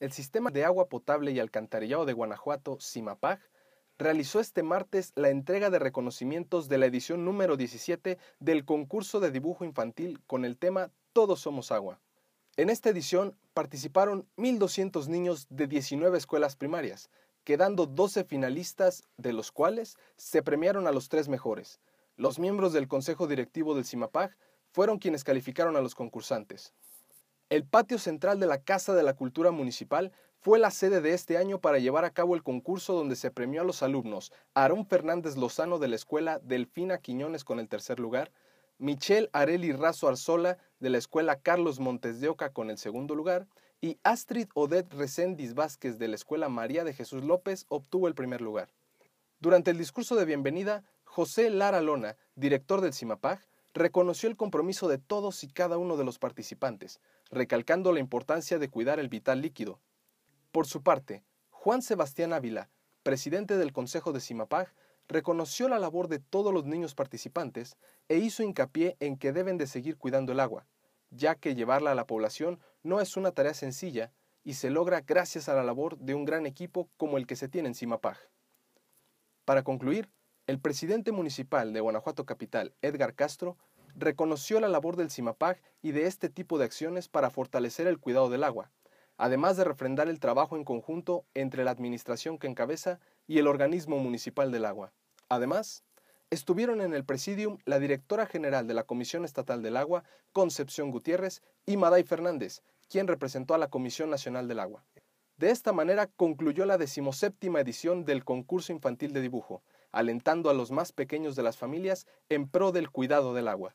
El Sistema de Agua Potable y Alcantarillado de Guanajuato, CIMAPAG, realizó este martes la entrega de reconocimientos de la edición número 17 del concurso de dibujo infantil con el tema Todos somos agua. En esta edición participaron 1.200 niños de 19 escuelas primarias, quedando 12 finalistas, de los cuales se premiaron a los tres mejores. Los miembros del Consejo Directivo del CIMAPAG fueron quienes calificaron a los concursantes. El patio central de la Casa de la Cultura Municipal fue la sede de este año para llevar a cabo el concurso donde se premió a los alumnos Aarón Fernández Lozano de la Escuela Delfina Quiñones con el tercer lugar, Michelle Areli Razo Arzola de la Escuela Carlos Montes de Oca con el segundo lugar y Astrid Odette Reséndiz Vázquez de la Escuela María de Jesús López obtuvo el primer lugar. Durante el discurso de bienvenida, José Lara Lona, director del CIMAPAG, reconoció el compromiso de todos y cada uno de los participantes, recalcando la importancia de cuidar el vital líquido. Por su parte, Juan Sebastián Ávila, presidente del Consejo de SIMAPAG, reconoció la labor de todos los niños participantes e hizo hincapié en que deben de seguir cuidando el agua, ya que llevarla a la población no es una tarea sencilla y se logra gracias a la labor de un gran equipo como el que se tiene en SIMAPAG. Para concluir, el presidente municipal de Guanajuato Capital, Edgar Castro, reconoció la labor del CIMAPAG y de este tipo de acciones para fortalecer el cuidado del agua, además de refrendar el trabajo en conjunto entre la administración que encabeza y el organismo municipal del agua. Además, estuvieron en el presidium la directora general de la Comisión Estatal del Agua, Concepción Gutiérrez, y Maday Fernández, quien representó a la Comisión Nacional del Agua. De esta manera concluyó la decimoséptima edición del concurso infantil de dibujo, alentando a los más pequeños de las familias en pro del cuidado del agua.